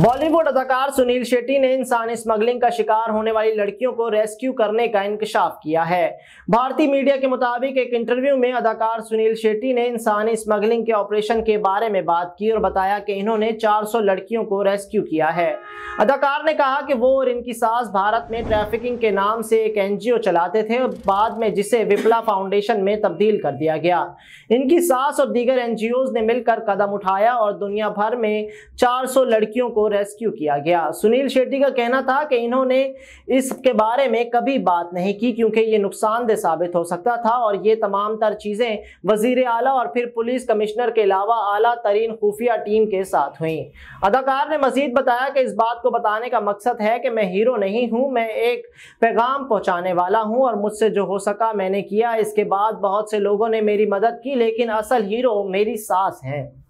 बॉलीवुड अदाकार सुनील शेट्टी ने इंसान स्मगलिंग का शिकार होने वाली लड़कियों को रेस्क्यू करने का इंकशाफ किया है भारतीय मीडिया के मुताबिक एक इंटरव्यू में अदाकार सुनील शेट्टी ने इंसानी स्मगलिंग के ऑपरेशन के बारे में बात की और बताया कि इन्होंने 400 लड़कियों को रेस्क्यू किया है अदाकार ने कहा कि वो और इनकी सास भारत में ट्रैफिकिंग के नाम से एक एन चलाते थे और बाद में जिसे विपला फाउंडेशन में तब्दील कर दिया गया इनकी सास और दीगर एनजीओ ने मिलकर कदम उठाया और दुनिया भर में चार लड़कियों को रेस्क्यू किया गया सुनील शेट्टी का कहना था कि इन्होंने इसके बारे में कभी बात नहीं की क्योंकि ये नुकसानदेह साबित हो सकता था और ये तमाम तर चीज़ें वजीर आला और फिर पुलिस कमिश्नर के अलावा आला तरीन खुफिया टीम के साथ हुई अदाकार ने मजीद बताया कि इस बात को बताने का मकसद है कि मैं हीरो नहीं हूँ मैं एक पैगाम पहुँचाने वाला हूँ और मुझसे जो हो सका मैंने किया इसके बाद बहुत से लोगों ने मेरी मदद की लेकिन असल हीरो मेरी सास हैं